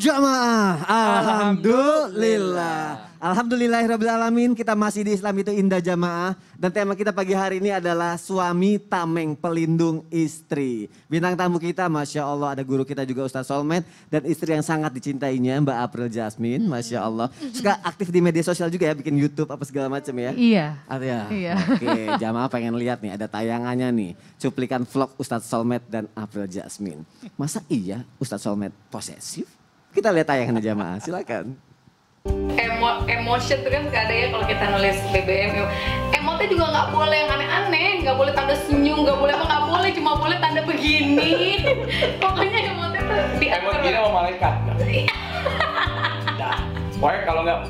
Jamaah, Alhamdulillah. Alhamdulillahirrahmanirrahim. Kita masih di Islam itu indah jamaah. Dan tema kita pagi hari ini adalah suami tameng pelindung istri. Bintang tamu kita Masya Allah ada guru kita juga Ustaz Solmed. Dan istri yang sangat dicintainya Mbak April Jasmine. Masya Allah. Suka aktif di media sosial juga ya bikin Youtube apa segala macam ya. Iya. Arya. Iya. Oke jamaah pengen lihat nih ada tayangannya nih. Cuplikan vlog Ustaz Solmed dan April Jasmine. Masa iya Ustaz Solmed posesif? Kita lihat tayangan aja mas, silakan. Emo, emotion tuh kan gak ada ya kalau kita nulis BBM. Emotnya juga nggak boleh yang aneh-aneh, nggak boleh tanda senyum, nggak boleh apa nggak boleh, cuma boleh tanda begini. Pokoknya emotnya tuh Emot gini sama malaikat. Pokoknya kalau nggak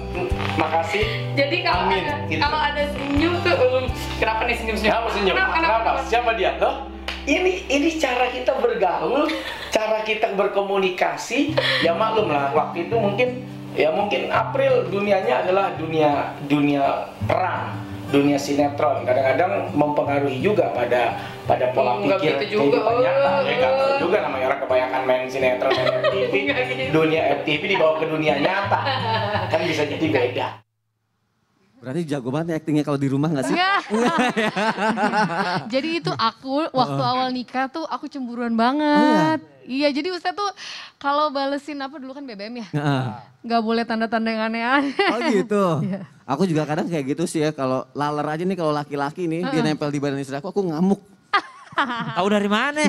makasih. Jadi kalau amin, ada gitu. kalau ada senyum tuh um, kenapa nih senyum senyum? Kenapa senyum? Kenapa, kenapa, kenapa? kenapa? Siapa dia? Loh, ini ini cara kita bergaul cara kita berkomunikasi ya maklum lah waktu itu mungkin ya mungkin April dunianya adalah dunia dunia perang dunia sinetron kadang-kadang mempengaruhi juga pada pada pola hmm, pikir gitu juga. kehidupan nyata eh. gitu ya juga namanya orang kebanyakan main sinetron main FTV gitu. dunia FTV dibawa ke dunia nyata kan bisa jadi beda Berarti jago banget ya aktingnya kalau di rumah gak sih? jadi itu aku waktu oh. awal nikah tuh aku cemburuan banget. Oh, iya. Iya jadi Ustadz tuh kalau balesin apa dulu kan BBM ya. Nggak boleh tanda-tanda yang aneh-aneh. Oh gitu. Iya. Aku juga kadang kayak gitu sih ya kalau laler aja nih kalau laki-laki nih dia nempel di badan istri aku aku ngamuk. Tahu dari mana?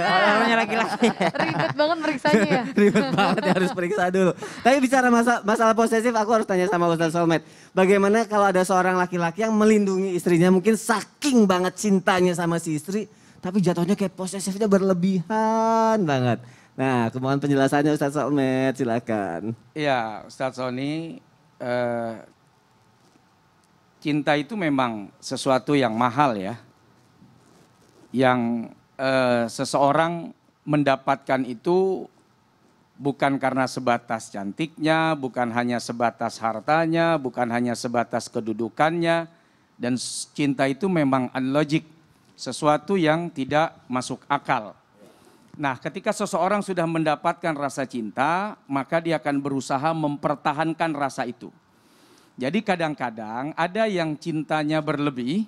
Orangnya laki-laki. Ribet banget periksanya ya. Ribet banget ya, harus periksa dulu. Tapi bicara masa, masalah posesif aku harus tanya sama Ustaz Solmed. Bagaimana kalau ada seorang laki-laki yang melindungi istrinya mungkin saking banget cintanya sama si istri tapi jatuhnya kayak posesifnya berlebihan banget. Nah, kemauan penjelasannya Ustadz Solmed, silakan. Iya, Ustadz Sony, eh, cinta itu memang sesuatu yang mahal ya. Yang eh, seseorang mendapatkan itu bukan karena sebatas cantiknya, bukan hanya sebatas hartanya, bukan hanya sebatas kedudukannya. Dan cinta itu memang unlogic sesuatu yang tidak masuk akal. Nah, ketika seseorang sudah mendapatkan rasa cinta, maka dia akan berusaha mempertahankan rasa itu. Jadi kadang-kadang ada yang cintanya berlebih,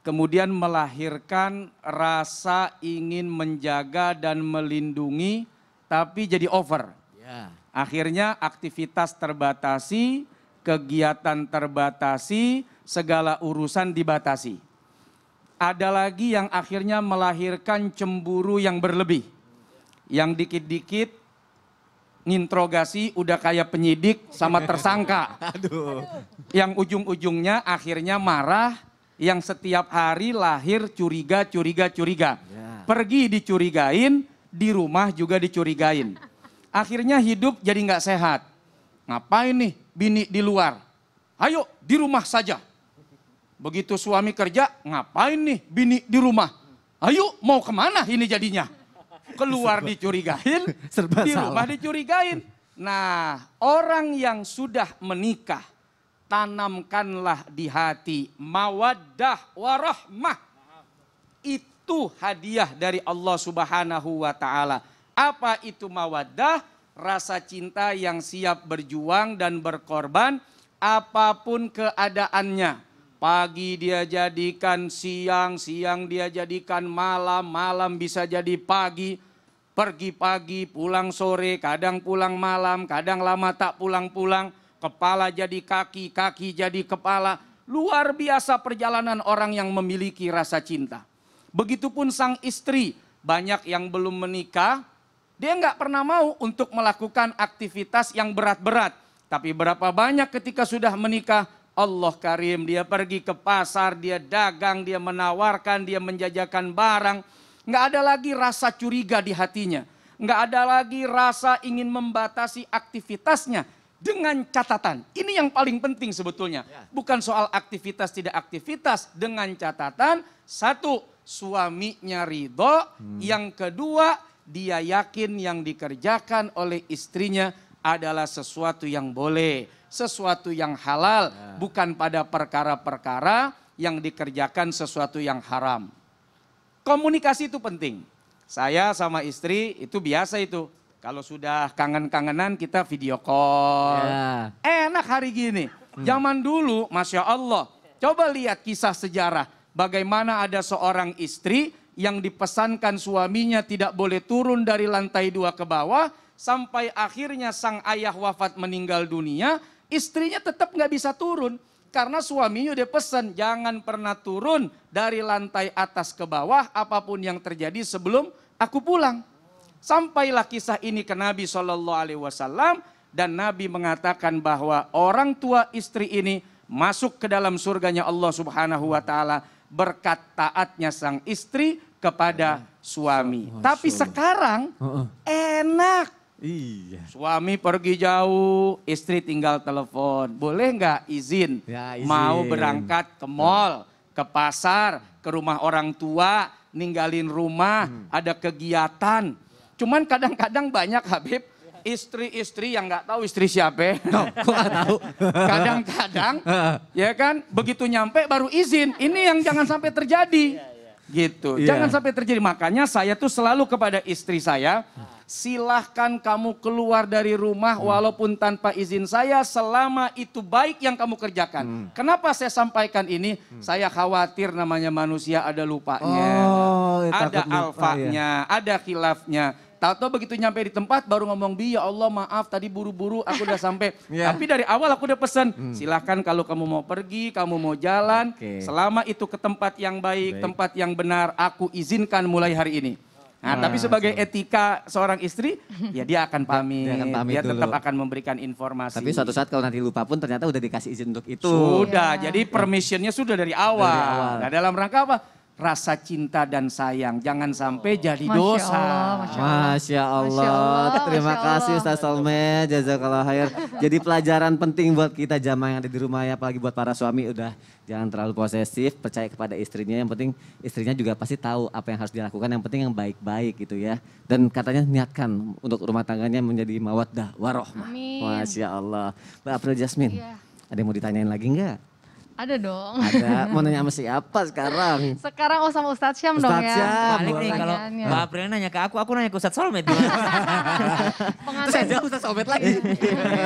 kemudian melahirkan rasa ingin menjaga dan melindungi, tapi jadi over. Ya. Akhirnya aktivitas terbatasi, kegiatan terbatasi, segala urusan dibatasi ada lagi yang akhirnya melahirkan cemburu yang berlebih. Yang dikit-dikit ngintrogasi udah kayak penyidik sama tersangka. Aduh. Yang ujung-ujungnya akhirnya marah, yang setiap hari lahir curiga, curiga, curiga. Ya. Pergi dicurigain, di rumah juga dicurigain. Akhirnya hidup jadi nggak sehat. Ngapain nih bini di luar? Ayo di rumah saja Begitu suami kerja, ngapain nih bini di rumah? Ayo mau kemana ini jadinya? Keluar serba, dicurigain, serba di rumah salah. dicurigain. Nah orang yang sudah menikah, tanamkanlah di hati mawaddah warahmah. Itu hadiah dari Allah subhanahu wa ta'ala. Apa itu mawaddah? Rasa cinta yang siap berjuang dan berkorban apapun keadaannya Pagi dia jadikan siang, siang dia jadikan malam, malam bisa jadi pagi. Pergi pagi, pulang sore, kadang pulang malam, kadang lama tak pulang-pulang. Kepala jadi kaki, kaki jadi kepala. Luar biasa perjalanan orang yang memiliki rasa cinta. Begitupun sang istri, banyak yang belum menikah, dia nggak pernah mau untuk melakukan aktivitas yang berat-berat. Tapi berapa banyak ketika sudah menikah, Allah karim, dia pergi ke pasar, dia dagang, dia menawarkan, dia menjajakan barang. Nggak ada lagi rasa curiga di hatinya. Nggak ada lagi rasa ingin membatasi aktivitasnya dengan catatan. Ini yang paling penting sebetulnya. Ya. Bukan soal aktivitas tidak aktivitas, dengan catatan satu suaminya ridho, hmm. yang kedua dia yakin yang dikerjakan oleh istrinya adalah sesuatu yang boleh, sesuatu yang halal, ya. bukan pada perkara-perkara yang dikerjakan sesuatu yang haram. Komunikasi itu penting. Saya sama istri itu biasa itu. Kalau sudah kangen-kangenan kita video call. Ya. Enak hari gini. Hmm. Zaman dulu, masya Allah. Coba lihat kisah sejarah. Bagaimana ada seorang istri yang dipesankan suaminya tidak boleh turun dari lantai dua ke bawah sampai akhirnya sang ayah wafat meninggal dunia, istrinya tetap nggak bisa turun karena suaminya udah pesan jangan pernah turun dari lantai atas ke bawah apapun yang terjadi sebelum aku pulang. Sampailah kisah ini ke Nabi Shallallahu Alaihi Wasallam dan Nabi mengatakan bahwa orang tua istri ini masuk ke dalam surganya Allah Subhanahu Wa Taala berkat taatnya sang istri kepada suami. Tapi sekarang enak Iya. Suami pergi jauh, istri tinggal telepon. Boleh nggak izin? Ya, izin? Mau berangkat ke mall, ke pasar, ke rumah orang tua, ninggalin rumah, hmm. ada kegiatan. Cuman kadang-kadang banyak Habib istri-istri yang nggak tahu istri siapa. No, tahu? Kadang-kadang, ya kan, begitu nyampe baru izin. Ini yang jangan sampai terjadi. Iya, iya. Gitu. Yeah. Jangan sampai terjadi. Makanya saya tuh selalu kepada istri saya, silahkan kamu keluar dari rumah hmm. walaupun tanpa izin saya selama itu baik yang kamu kerjakan. Hmm. Kenapa saya sampaikan ini? Hmm. Saya khawatir namanya manusia ada lupanya, oh, ada alfanya, oh, iya. ada khilafnya tahu begitu nyampe di tempat baru ngomong bi ya Allah maaf tadi buru-buru aku udah sampai. yeah. Tapi dari awal aku udah pesen hmm. silahkan kalau kamu mau pergi kamu mau jalan okay. selama itu ke tempat yang baik, baik tempat yang benar aku izinkan mulai hari ini. Nah, nah, tapi sebagai so. etika seorang istri, ya dia akan pamit. Dia, akan pamit dia tetap akan memberikan informasi. Tapi suatu saat kalau nanti lupa pun ternyata udah dikasih izin untuk itu. Sudah, yeah. jadi permissionnya sudah dari awal. Dari awal. Nah, dalam rangka apa? rasa cinta dan sayang. Jangan sampai oh. jadi Masya dosa. Allah, Masya, Allah. Masya, Allah. Terima Masya kasih Ustaz Salme, jazakallah khair. Jadi pelajaran penting buat kita jamaah yang ada di rumah ya, apalagi buat para suami udah jangan terlalu posesif, percaya kepada istrinya. Yang penting istrinya juga pasti tahu apa yang harus dilakukan, yang penting yang baik-baik gitu ya. Dan katanya niatkan untuk rumah tangganya menjadi mawaddah warohmah. Masya Allah. Mbak April Jasmine, ya. ada yang mau ditanyain lagi enggak? Ada dong. Ada. Mau nanya sama siapa sekarang? Sekarang oh sama Ustadz Syam Ustadz dong ya. Syam. Balik nih kalau kan ya. Mbak April nanya ke aku, aku nanya ke Ustadz Solmed. Terus ada Ustadz Solmed lagi.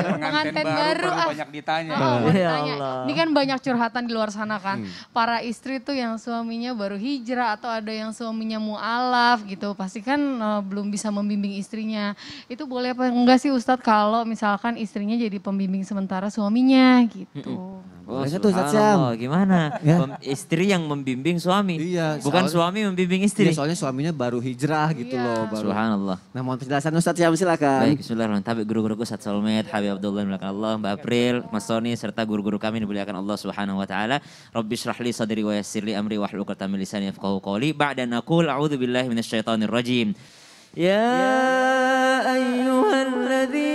Pengantin, baru, baru ah. banyak ditanya. Oh, ya Allah. Ini kan banyak curhatan di luar sana kan. Hmm. Para istri tuh yang suaminya baru hijrah atau ada yang suaminya mualaf gitu. Pasti kan uh, belum bisa membimbing istrinya. Itu boleh apa enggak sih Ustadz kalau misalkan istrinya jadi pembimbing sementara suaminya gitu. Hmm. Oh, tuh Ustadz macam. Allah, gimana? Ya. Istri yang membimbing suami. Iya. Bukan soal, suami membimbing istri. Iya, soalnya suaminya baru hijrah gitu iya. loh. Baru. Subhanallah. Nah mohon penjelasan Ustaz Syam silakan. Baik, bismillahirrahmanirrahim. guru guru Ustaz Solmed, Habib Abdullah, Mulakan Allah, Mbak April, Mas Sony, serta guru-guru kami dimuliakan Allah subhanahu wa ta'ala. Rabbi syrahli sadri wa yassirli amri wa hlukatan milisani yafqahu qawli. Ba'dan aku la'udhu billahi minasyaitanir rajim. Ya, ya. ayyuhal ladhi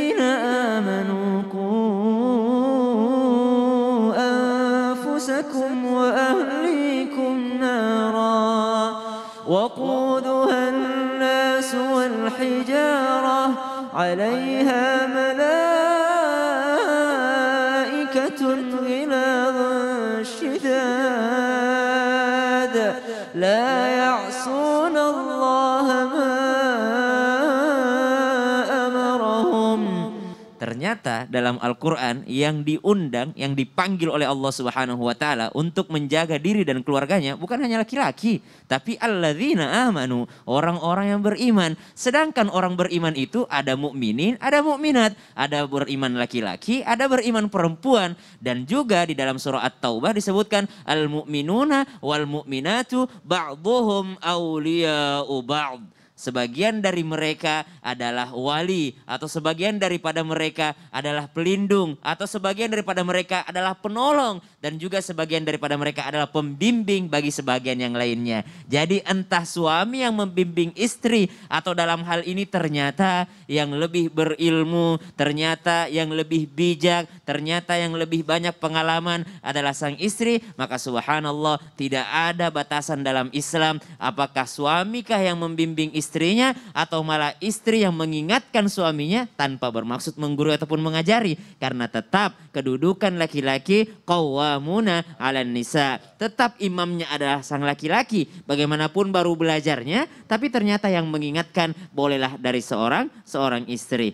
عليها ملائكة غلاظ شداد لا ternyata dalam Al-Quran yang diundang, yang dipanggil oleh Allah Subhanahu wa Ta'ala untuk menjaga diri dan keluarganya bukan hanya laki-laki, tapi alladzina amanu, orang-orang yang beriman. Sedangkan orang beriman itu ada mukminin, ada mukminat, ada beriman laki-laki, ada beriman perempuan dan juga di dalam surah At-Taubah disebutkan al-mukminuna wal mukminatu ba'dhum aulia ba'd Sebagian dari mereka adalah wali, atau sebagian daripada mereka adalah pelindung, atau sebagian daripada mereka adalah penolong, dan juga sebagian daripada mereka adalah pembimbing bagi sebagian yang lainnya. Jadi, entah suami yang membimbing istri, atau dalam hal ini ternyata yang lebih berilmu, ternyata yang lebih bijak, ternyata yang lebih banyak pengalaman adalah sang istri, maka subhanallah, tidak ada batasan dalam Islam. Apakah suamikah yang membimbing istri? istrinya atau malah istri yang mengingatkan suaminya tanpa bermaksud menggurui ataupun mengajari karena tetap kedudukan laki-laki qawwamuna 'ala nisa. Tetap imamnya adalah sang laki-laki bagaimanapun baru belajarnya tapi ternyata yang mengingatkan bolehlah dari seorang seorang istri.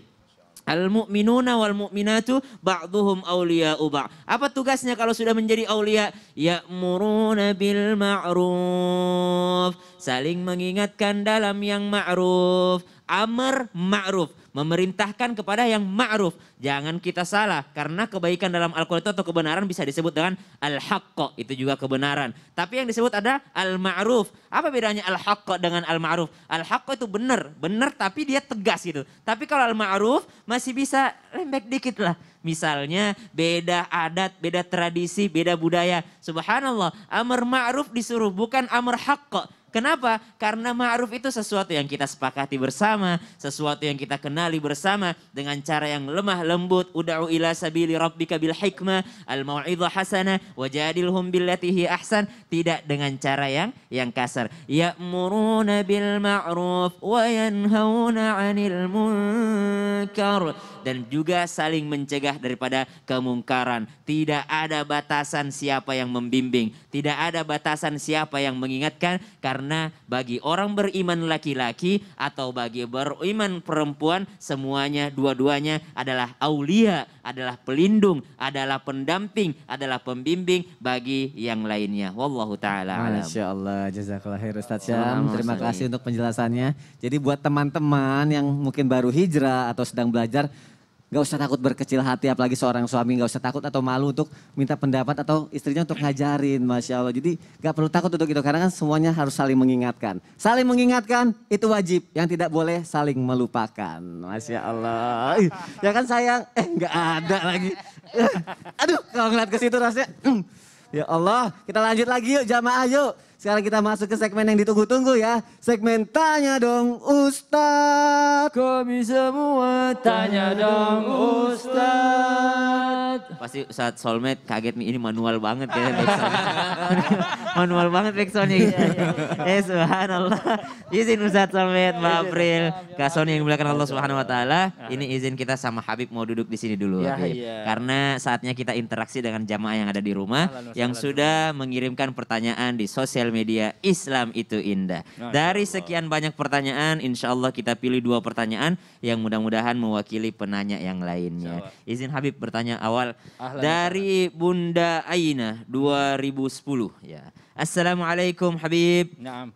Al-mu'minuna wal mu'minatu ba'dhuhum awliya'u ba'd. Apa tugasnya kalau sudah menjadi ya Ya'muruna bil ma'ruf saling mengingatkan dalam yang ma'ruf. Amr ma'ruf, memerintahkan kepada yang ma'ruf. Jangan kita salah karena kebaikan dalam Al-Qur'an itu atau kebenaran bisa disebut dengan al haqqa itu juga kebenaran. Tapi yang disebut ada al-ma'ruf. Apa bedanya al haqqa dengan al-ma'ruf? al haqqa itu benar, benar tapi dia tegas gitu. Tapi kalau al-ma'ruf masih bisa lembek dikit lah. Misalnya beda adat, beda tradisi, beda budaya. Subhanallah, amr ma'ruf disuruh bukan amr haqqa. Kenapa? Karena ma'ruf itu sesuatu yang kita sepakati bersama, sesuatu yang kita kenali bersama dengan cara yang lemah lembut. Uda'u ila sabili rabbika bil hikmah, al mau'idhah hasana, wajadilhum billatihi ahsan. Tidak dengan cara yang yang kasar. Ya'muruna bil ma'ruf wa yanhauna 'anil munkar dan juga saling mencegah daripada kemungkaran. Tidak ada batasan siapa yang membimbing, tidak ada batasan siapa yang mengingatkan karena karena bagi orang beriman laki-laki atau bagi beriman perempuan semuanya dua-duanya adalah aulia, adalah pelindung, adalah pendamping, adalah pembimbing bagi yang lainnya. Wallahu taala alam. Masyaallah, jazakallah khair Ustaz Syam. Terima kasih untuk penjelasannya. Jadi buat teman-teman yang mungkin baru hijrah atau sedang belajar gak usah takut berkecil hati apalagi seorang suami gak usah takut atau malu untuk minta pendapat atau istrinya untuk ngajarin masya allah jadi gak perlu takut untuk itu karena kan semuanya harus saling mengingatkan saling mengingatkan itu wajib yang tidak boleh saling melupakan masya allah ya kan sayang eh nggak ada lagi aduh kalau ngeliat ke situ rasanya ya allah kita lanjut lagi yuk jamaah yuk sekarang kita masuk ke segmen yang ditunggu-tunggu ya. Segmen Tanya Dong Ustad. Kami semua Tanya Dong Ustadz. Pasti saat soulmate kaget nih ini manual banget ya. manual banget backsoundnya. ya. eh subhanallah. Izin Ustadz Solmed, Mbak iya, April. Kak Sony yang dimuliakan Allah subhanahu wa ta'ala. Ini izin kita sama Habib mau duduk di sini dulu. Ya, Ya. Karena saatnya kita interaksi dengan jamaah yang ada di rumah. Yang sudah mengirimkan pertanyaan di sosial sosial media Islam itu indah. Dari sekian banyak pertanyaan, insya Allah kita pilih dua pertanyaan yang mudah-mudahan mewakili penanya yang lainnya. Izin Habib bertanya awal. Dari Bunda Aina 2010 ya. Assalamualaikum Habib. Naam.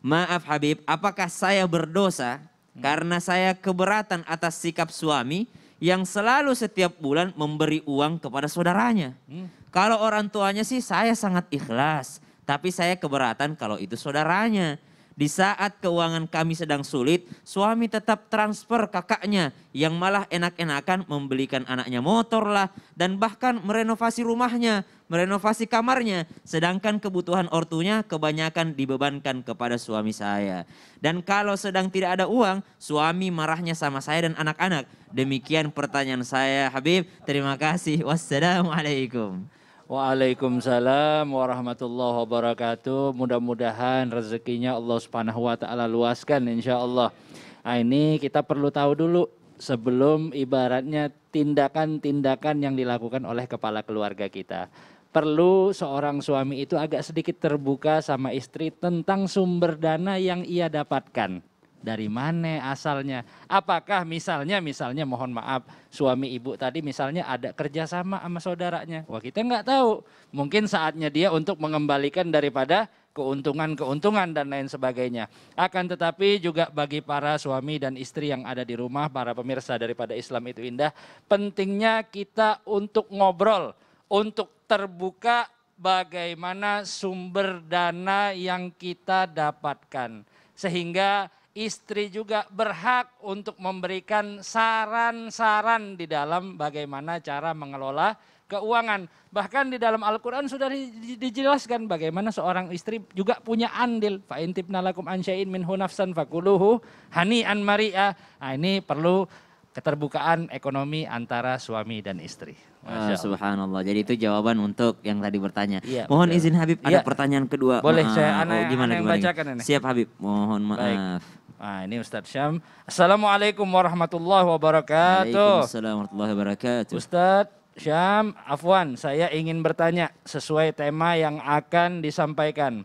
Maaf Habib, apakah saya berdosa hmm. karena saya keberatan atas sikap suami yang selalu setiap bulan memberi uang kepada saudaranya? Hmm. Kalau orang tuanya sih saya sangat ikhlas. Tapi saya keberatan kalau itu saudaranya. Di saat keuangan kami sedang sulit, suami tetap transfer kakaknya yang malah enak-enakan membelikan anaknya motor lah dan bahkan merenovasi rumahnya, merenovasi kamarnya. Sedangkan kebutuhan ortunya kebanyakan dibebankan kepada suami saya. Dan kalau sedang tidak ada uang, suami marahnya sama saya dan anak-anak. Demikian pertanyaan saya Habib. Terima kasih. Wassalamualaikum. Waalaikumsalam warahmatullahi wabarakatuh. Mudah-mudahan rezekinya Allah Subhanahu wa taala luaskan insyaallah. Nah, ini kita perlu tahu dulu sebelum ibaratnya tindakan-tindakan yang dilakukan oleh kepala keluarga kita. Perlu seorang suami itu agak sedikit terbuka sama istri tentang sumber dana yang ia dapatkan dari mana asalnya. Apakah misalnya, misalnya mohon maaf suami ibu tadi misalnya ada kerjasama sama saudaranya. Wah kita nggak tahu. Mungkin saatnya dia untuk mengembalikan daripada keuntungan-keuntungan dan lain sebagainya. Akan tetapi juga bagi para suami dan istri yang ada di rumah, para pemirsa daripada Islam itu indah, pentingnya kita untuk ngobrol, untuk terbuka bagaimana sumber dana yang kita dapatkan. Sehingga istri juga berhak untuk memberikan saran-saran di dalam bagaimana cara mengelola keuangan. Bahkan di dalam Al-Quran sudah dijelaskan bagaimana seorang istri juga punya andil. Fa'intib nalakum ansyain min hunafsan fakuluhu hani'an maria. Nah, ini perlu keterbukaan ekonomi antara suami dan istri. Ah, Masya subhanallah. Jadi itu jawaban untuk yang tadi bertanya. Ya, mohon betul. izin Habib ada ya. pertanyaan kedua. Boleh ah, saya anak, oh, gimana, gimana, bacakan. Gimana? Siap Habib. Mohon maaf. Baik. Nah, ini Ustaz Syam. Assalamualaikum warahmatullahi wabarakatuh. Waalaikumsalam warahmatullahi wabarakatuh. Ustadz Syam, Afwan, saya ingin bertanya sesuai tema yang akan disampaikan.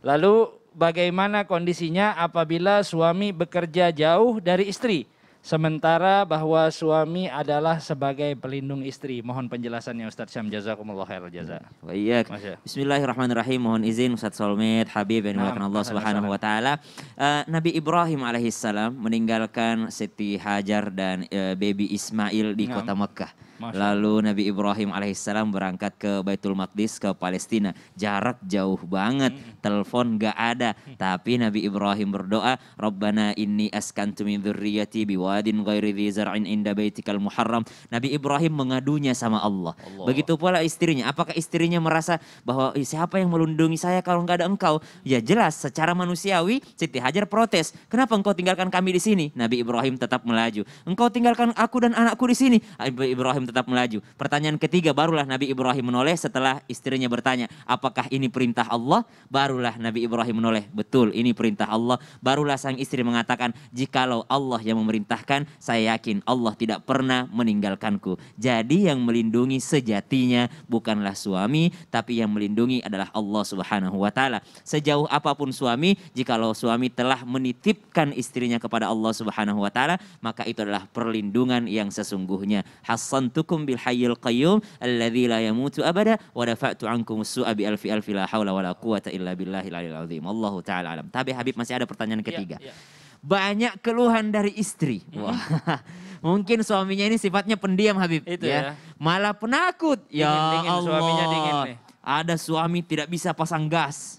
Lalu bagaimana kondisinya apabila suami bekerja jauh dari istri? Sementara bahwa suami adalah sebagai pelindung istri. Mohon penjelasannya Ustaz Syam jazakumullah khair jaza. iya. Bismillahirrahmanirrahim. Mohon izin Ustaz Solmed Habib yang dimuliakan Allah Subhanahu wa taala. Uh, Nabi Ibrahim alaihissalam meninggalkan Siti Hajar dan uh, baby Ismail di kota Mekkah. Lalu Nabi Ibrahim alaihissalam berangkat ke Baitul Maqdis ke Palestina. Jarak jauh banget, hmm. telepon gak ada. Hmm. Tapi Nabi Ibrahim berdoa, Rabbana inni askantu min dzurriyyati biwadin ghairi dzi inda baitikal muharram. Nabi Ibrahim mengadunya sama Allah. Allah. Begitu pula istrinya. Apakah istrinya merasa bahwa siapa yang melindungi saya kalau nggak ada engkau? Ya jelas, secara manusiawi Siti Hajar protes. Kenapa engkau tinggalkan kami di sini? Nabi Ibrahim tetap melaju. Engkau tinggalkan aku dan anakku di sini. Nabi Ibrahim tetap melaju. Pertanyaan ketiga barulah Nabi Ibrahim menoleh setelah istrinya bertanya, apakah ini perintah Allah? Barulah Nabi Ibrahim menoleh, betul ini perintah Allah. Barulah sang istri mengatakan, jikalau Allah yang memerintahkan, saya yakin Allah tidak pernah meninggalkanku. Jadi yang melindungi sejatinya bukanlah suami, tapi yang melindungi adalah Allah Subhanahu wa taala. Sejauh apapun suami, jikalau suami telah menitipkan istrinya kepada Allah Subhanahu wa taala, maka itu adalah perlindungan yang sesungguhnya. Hasan ahyaytukum bil hayyil qayyum alladzi la yamutu abada wa rafa'tu ankum su'a bi alfi alfi la haula wala quwata illa billahil aliyil azim. Allahu taala alam. Tapi Habib masih ada pertanyaan ya, ketiga. Ya, ya. Banyak keluhan dari istri. Mm -hmm. Wah. Mungkin suaminya ini sifatnya pendiam Habib. Itu ya. ya. Malah penakut. Dingin, Ya dingin, Allah. Suaminya dingin nih. Ada suami tidak bisa pasang gas.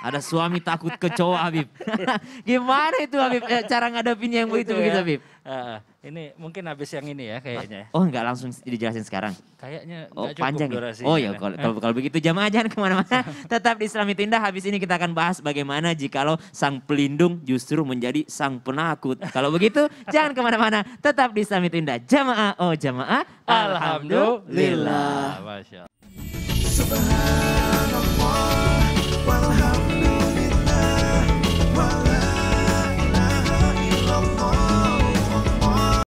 Ada suami takut kecoa Habib. Gimana itu Habib eh, cara ngadepinnya yang begitu begitu ya. Habib? Uh. Ini mungkin habis yang ini ya ah, kayaknya. Oh nggak langsung dijelasin sekarang? Kayaknya oh, cukup panjang ya? Oh ya kalau, kalau, kalau begitu jam jangan kemana-mana. Tetap di Islami Tindah. habis ini kita akan bahas bagaimana jika lo sang pelindung justru menjadi sang penakut. Kalau begitu jangan kemana-mana. Tetap di Islami Tindah. Jamaah oh jamaah. Alhamdulillah. Alhamdulillah. Masya